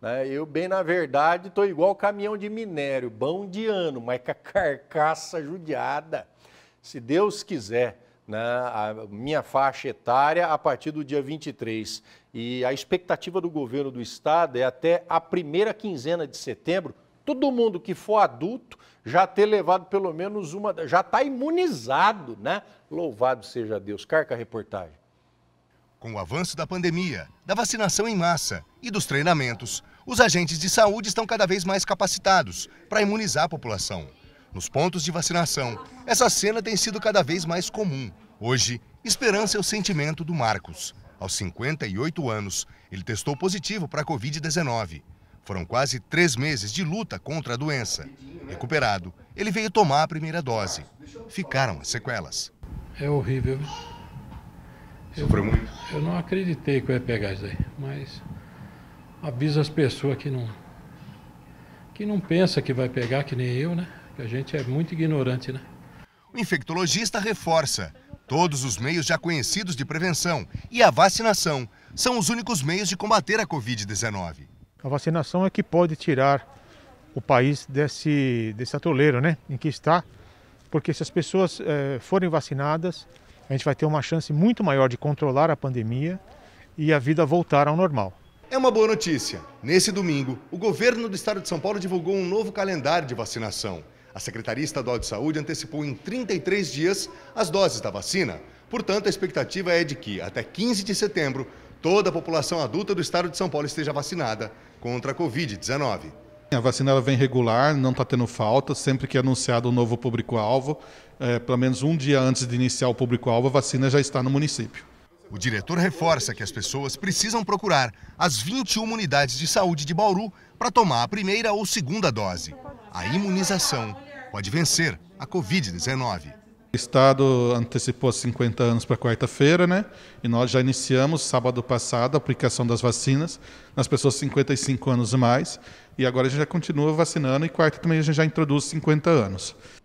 Né? Eu, bem na verdade, estou igual caminhão de minério, bom de ano, mas com a carcaça judiada. Se Deus quiser, né? a minha faixa etária a partir do dia 23. E a expectativa do governo do estado é até a primeira quinzena de setembro, todo mundo que for adulto já ter levado pelo menos uma, já está imunizado, né? Louvado seja Deus. Carca a reportagem. Com o avanço da pandemia, da vacinação em massa e dos treinamentos, os agentes de saúde estão cada vez mais capacitados para imunizar a população. Nos pontos de vacinação, essa cena tem sido cada vez mais comum. Hoje, esperança é o sentimento do Marcos. Aos 58 anos, ele testou positivo para a Covid-19. Foram quase três meses de luta contra a doença. Recuperado, ele veio tomar a primeira dose. Ficaram as sequelas. É horrível. Sofreu muito? Eu não acreditei que eu ia pegar isso aí, mas aviso as pessoas que não que não pensa que vai pegar, que nem eu, né? Que a gente é muito ignorante, né? O infectologista reforça. Todos os meios já conhecidos de prevenção e a vacinação são os únicos meios de combater a Covid-19. A vacinação é que pode tirar o país desse, desse atoleiro né, em que está, porque se as pessoas eh, forem vacinadas, a gente vai ter uma chance muito maior de controlar a pandemia e a vida voltar ao normal. É uma boa notícia. Nesse domingo, o governo do estado de São Paulo divulgou um novo calendário de vacinação. A Secretaria Estadual de Saúde antecipou em 33 dias as doses da vacina. Portanto, a expectativa é de que, até 15 de setembro, toda a população adulta do estado de São Paulo esteja vacinada contra a Covid-19. A vacina ela vem regular, não está tendo falta. Sempre que é anunciado um novo público-alvo, é, pelo menos um dia antes de iniciar o público-alvo, a vacina já está no município. O diretor reforça que as pessoas precisam procurar as 21 unidades de saúde de Bauru para tomar a primeira ou segunda dose. A imunização pode vencer a Covid-19. Estado antecipou 50 anos para quarta-feira, né? E nós já iniciamos sábado passado a aplicação das vacinas nas pessoas 55 anos e mais. E agora a gente já continua vacinando e quarta também a gente já introduz 50 anos.